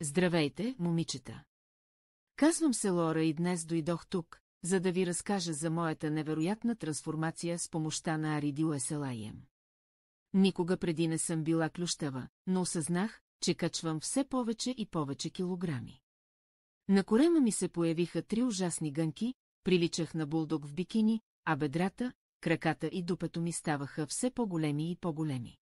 Здравейте, момичета! Казвам се Лора и днес дойдох тук, за да ви разкажа за моята невероятна трансформация с помощта на Аридио Еселаем. Никога преди не съм била клющава, но осъзнах, че качвам все повече и повече килограми. На корема ми се появиха три ужасни гънки, приличах на булдог в бикини, а бедрата, краката и дупето ми ставаха все по-големи и по-големи.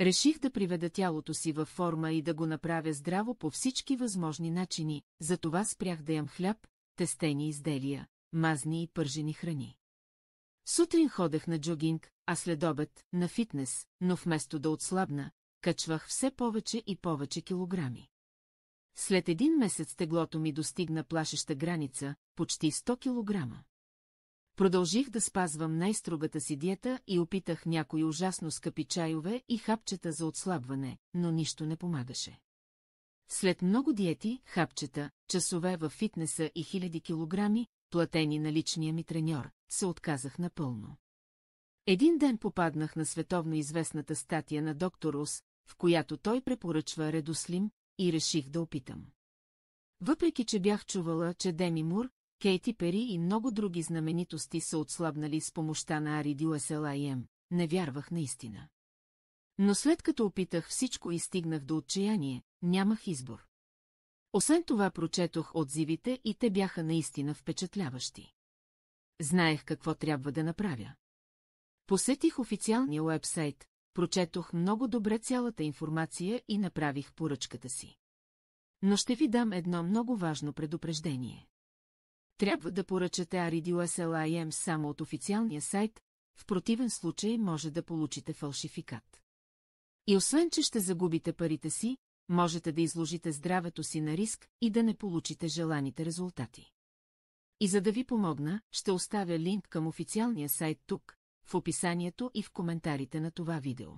Реших да приведа тялото си във форма и да го направя здраво по всички възможни начини, затова спрях да ям хляб, тестени изделия, мазни и пържени храни. Сутрин ходех на джогинг, а след обед – на фитнес, но вместо да отслабна, качвах все повече и повече килограми. След един месец теглото ми достигна плашеща граница, почти 100 килограма. Продължих да спазвам най-строгата си диета и опитах някои ужасно скъпи чайове и хапчета за отслабване, но нищо не помагаше. След много диети, хапчета, часове във фитнеса и хиляди килограми, платени на личния ми треньор, се отказах напълно. Един ден попаднах на световно известната статия на доктор Ус, в която той препоръчва редослим, и реших да опитам. Въпреки, че бях чувала, че Деми Мур, Кейти Пери и много други знаменитости са отслабнали с помощта на Ари Дюеселаем, не вярвах наистина. Но след като опитах всичко и стигнах до отчаяние, нямах избор. Освен това прочетох отзивите и те бяха наистина впечатляващи. Знаех какво трябва да направя. Посетих официалния уебсайт, прочетох много добре цялата информация и направих поръчката си. Но ще ви дам едно много важно предупреждение. Трябва да поръчате SLIM само от официалния сайт, в противен случай може да получите фалшификат. И освен, че ще загубите парите си, можете да изложите здравето си на риск и да не получите желаните резултати. И за да ви помогна, ще оставя линк към официалния сайт тук, в описанието и в коментарите на това видео.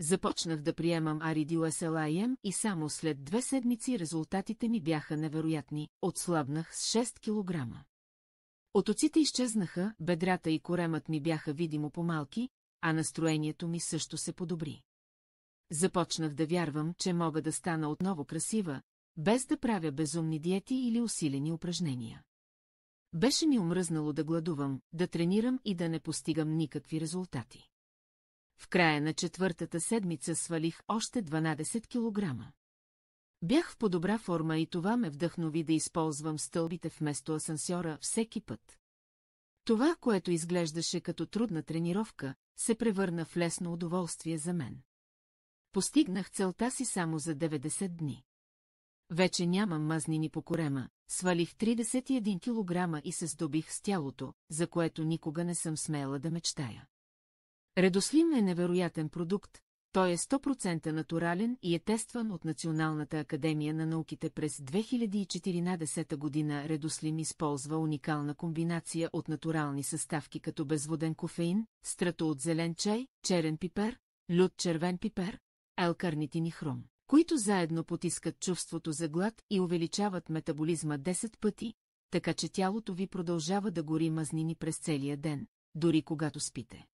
Започнах да приемам Аридиласелаем и само след две седмици резултатите ми бяха невероятни, отслабнах с 6 кг. Отоците изчезнаха, бедрата и коремът ми бяха видимо по-малки, а настроението ми също се подобри. Започнах да вярвам, че мога да стана отново красива, без да правя безумни диети или усилени упражнения. Беше ми омръзнало да гладувам, да тренирам и да не постигам никакви резултати в края на четвъртата седмица свалих още 12 кг. Бях в по-добра форма и това ме вдъхнови да използвам стълбите вместо асансьора всеки път. Това, което изглеждаше като трудна тренировка, се превърна в лесно удоволствие за мен. Постигнах целта си само за 90 дни. Вече нямам мазнини по корема, свалих 31 кг и се здобих с тялото, за което никога не съм смела да мечтая. Редослин е невероятен продукт, той е 100% натурален и е тестван от Националната академия на науките през 2014 година. Редослим използва уникална комбинация от натурални съставки като безводен кофеин, страто от зелен чай, черен пипер, лют червен пипер, елкарнитин и хром, които заедно потискат чувството за глад и увеличават метаболизма 10 пъти, така че тялото ви продължава да гори мазнини през целия ден, дори когато спите.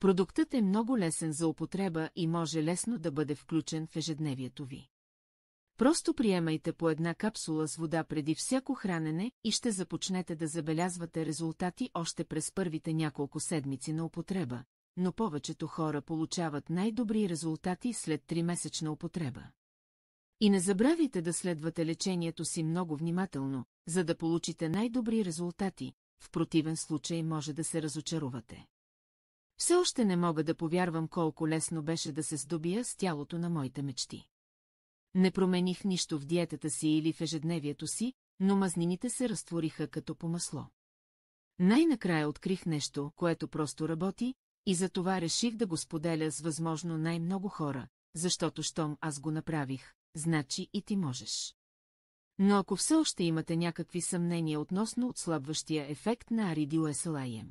Продуктът е много лесен за употреба и може лесно да бъде включен в ежедневието ви. Просто приемайте по една капсула с вода преди всяко хранене и ще започнете да забелязвате резултати още през първите няколко седмици на употреба, но повечето хора получават най-добри резултати след 3-месечна употреба. И не забравяйте да следвате лечението си много внимателно, за да получите най-добри резултати, в противен случай може да се разочарувате. Все още не мога да повярвам колко лесно беше да се здобия с тялото на моите мечти. Не промених нищо в диетата си или в ежедневието си, но мазнините се разтвориха като по масло. Най-накрая открих нещо, което просто работи, и затова реших да го споделя с възможно най-много хора, защото щом аз го направих, значи и ти можеш. Но ако все още имате някакви съмнения относно отслабващия ефект на Аридиоесалаем,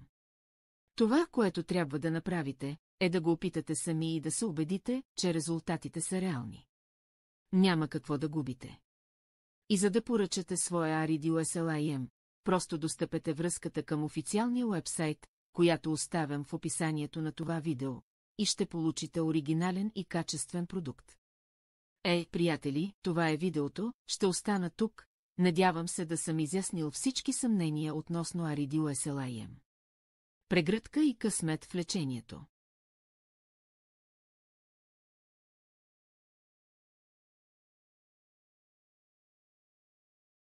това, което трябва да направите, е да го опитате сами и да се убедите, че резултатите са реални. Няма какво да губите. И за да поръчате своя Aridio USLIM, просто достъпете връзката към официалния уебсайт, която оставям в описанието на това видео, и ще получите оригинален и качествен продукт. Е, приятели, това е видеото, ще остана тук, надявам се да съм изяснил всички съмнения относно Aridio USLIM прегръдка и късмет в лечението.